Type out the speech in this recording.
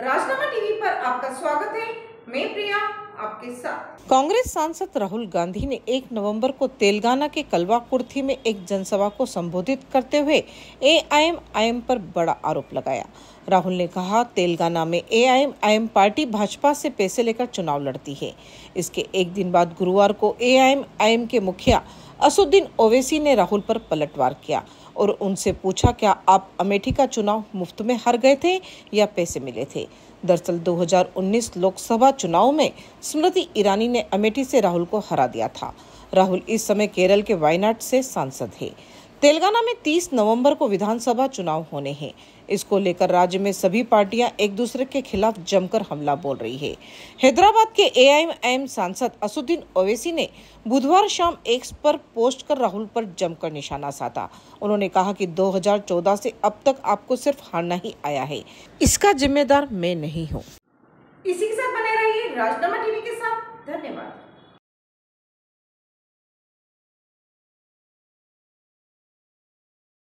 राजनामा TV पर आपका स्वागत है मैं प्रिया आपके साथ कांग्रेस सांसद राहुल गांधी ने 1 नवंबर को तेलंगाना के कलवा कुर्थी में एक जनसभा को संबोधित करते हुए एआईएमआईएम पर बड़ा आरोप लगाया राहुल ने कहा तेलंगाना में एआईएमआईएम पार्टी भाजपा से पैसे लेकर चुनाव लड़ती है इसके एक दिन बाद गुरुवार को एआईएमआईएम के मुखिया असुद्दीन ओवैसी ने राहुल पर पलटवार किया और उनसे पूछा क्या आप अमेठी का चुनाव मुफ्त में हार गए थे या पैसे मिले थे दरअसल 2019 लोकसभा चुनाव में स्मृति ईरानी ने अमेठी से राहुल को हरा दिया था राहुल इस समय केरल के वायनाड से सांसद है तेलंगाना में 30 नवंबर को विधानसभा चुनाव होने हैं इसको लेकर राज्य में सभी पार्टियां एक दूसरे के खिलाफ जमकर हमला बोल रही है हैदराबाद के एआईएम सांसद असुद्दीन ओवैसी ने बुधवार शाम एक्स पर पोस्ट कर राहुल पर जमकर निशाना साधा उन्होंने कहा कि 2014 से अब तक आपको सिर्फ हारना ही आया है इसका जिम्मेदार मैं नहीं हूँ इसी के साथ बने रहिए राजनामा टीवी के साथ धन्यवाद